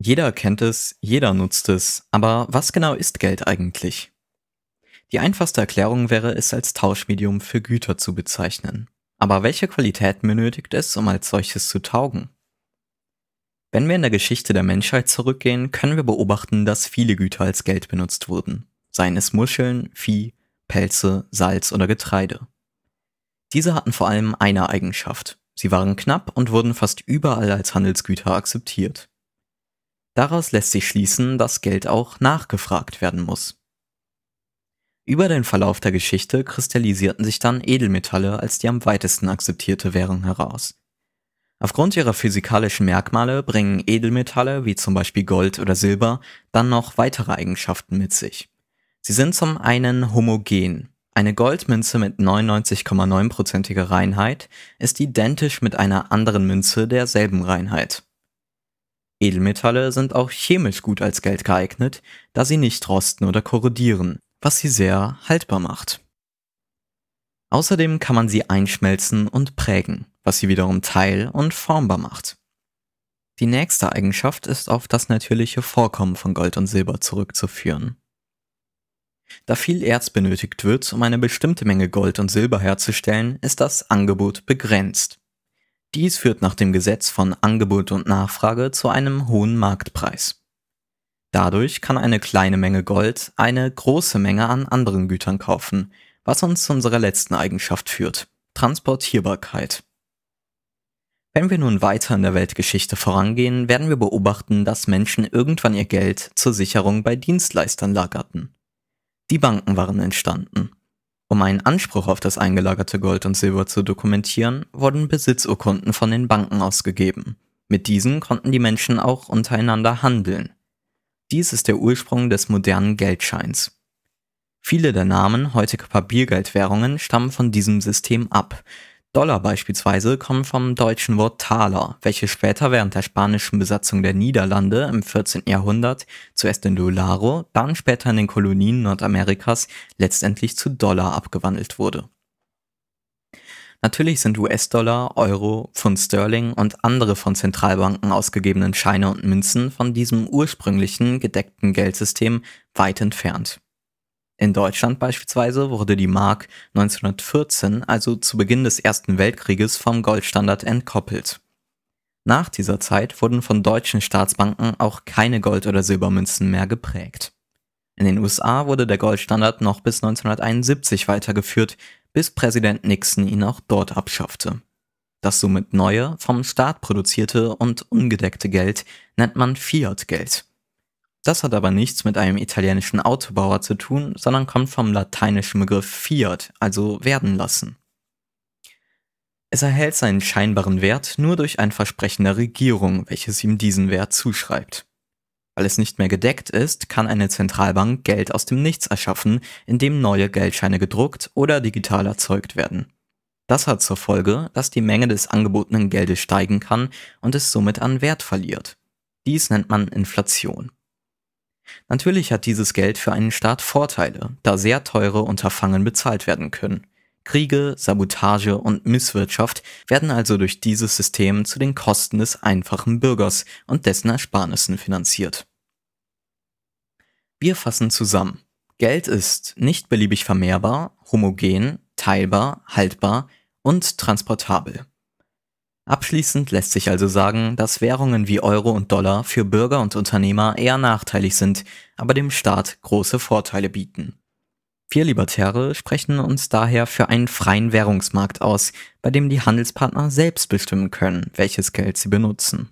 Jeder kennt es, jeder nutzt es, aber was genau ist Geld eigentlich? Die einfachste Erklärung wäre es als Tauschmedium für Güter zu bezeichnen. Aber welche Qualitäten benötigt es, um als solches zu taugen? Wenn wir in der Geschichte der Menschheit zurückgehen, können wir beobachten, dass viele Güter als Geld benutzt wurden, seien es Muscheln, Vieh, Pelze, Salz oder Getreide. Diese hatten vor allem eine Eigenschaft. Sie waren knapp und wurden fast überall als Handelsgüter akzeptiert. Daraus lässt sich schließen, dass Geld auch nachgefragt werden muss. Über den Verlauf der Geschichte kristallisierten sich dann Edelmetalle als die am weitesten akzeptierte Währung heraus. Aufgrund ihrer physikalischen Merkmale bringen Edelmetalle wie zum Beispiel Gold oder Silber dann noch weitere Eigenschaften mit sich. Sie sind zum einen homogen. Eine Goldmünze mit 99,9%iger Reinheit ist identisch mit einer anderen Münze derselben Reinheit. Edelmetalle sind auch chemisch gut als Geld geeignet, da sie nicht rosten oder korrodieren, was sie sehr haltbar macht. Außerdem kann man sie einschmelzen und prägen, was sie wiederum teil- und formbar macht. Die nächste Eigenschaft ist auf das natürliche Vorkommen von Gold und Silber zurückzuführen. Da viel Erz benötigt wird, um eine bestimmte Menge Gold und Silber herzustellen, ist das Angebot begrenzt. Dies führt nach dem Gesetz von Angebot und Nachfrage zu einem hohen Marktpreis. Dadurch kann eine kleine Menge Gold eine große Menge an anderen Gütern kaufen, was uns zu unserer letzten Eigenschaft führt, Transportierbarkeit. Wenn wir nun weiter in der Weltgeschichte vorangehen, werden wir beobachten, dass Menschen irgendwann ihr Geld zur Sicherung bei Dienstleistern lagerten. Die Banken waren entstanden. Um einen Anspruch auf das eingelagerte Gold und Silber zu dokumentieren, wurden Besitzurkunden von den Banken ausgegeben. Mit diesen konnten die Menschen auch untereinander handeln. Dies ist der Ursprung des modernen Geldscheins. Viele der Namen heutiger Papiergeldwährungen stammen von diesem System ab, Dollar beispielsweise kommen vom deutschen Wort Taler, welches später während der spanischen Besatzung der Niederlande im 14. Jahrhundert zuerst in Dolaro, dann später in den Kolonien Nordamerikas letztendlich zu Dollar abgewandelt wurde. Natürlich sind US-Dollar, Euro, Pfund Sterling und andere von Zentralbanken ausgegebenen Scheine und Münzen von diesem ursprünglichen gedeckten Geldsystem weit entfernt. In Deutschland beispielsweise wurde die Mark 1914, also zu Beginn des Ersten Weltkrieges, vom Goldstandard entkoppelt. Nach dieser Zeit wurden von deutschen Staatsbanken auch keine Gold- oder Silbermünzen mehr geprägt. In den USA wurde der Goldstandard noch bis 1971 weitergeführt, bis Präsident Nixon ihn auch dort abschaffte. Das somit neue, vom Staat produzierte und ungedeckte Geld nennt man Fiat-Geld. Das hat aber nichts mit einem italienischen Autobauer zu tun, sondern kommt vom lateinischen Begriff fiat, also werden lassen. Es erhält seinen scheinbaren Wert nur durch ein Versprechen der Regierung, welches ihm diesen Wert zuschreibt. Weil es nicht mehr gedeckt ist, kann eine Zentralbank Geld aus dem Nichts erschaffen, indem neue Geldscheine gedruckt oder digital erzeugt werden. Das hat zur Folge, dass die Menge des angebotenen Geldes steigen kann und es somit an Wert verliert. Dies nennt man Inflation. Natürlich hat dieses Geld für einen Staat Vorteile, da sehr teure Unterfangen bezahlt werden können. Kriege, Sabotage und Misswirtschaft werden also durch dieses System zu den Kosten des einfachen Bürgers und dessen Ersparnissen finanziert. Wir fassen zusammen. Geld ist nicht beliebig vermehrbar, homogen, teilbar, haltbar und transportabel. Abschließend lässt sich also sagen, dass Währungen wie Euro und Dollar für Bürger und Unternehmer eher nachteilig sind, aber dem Staat große Vorteile bieten. Wir Libertäre sprechen uns daher für einen freien Währungsmarkt aus, bei dem die Handelspartner selbst bestimmen können, welches Geld sie benutzen.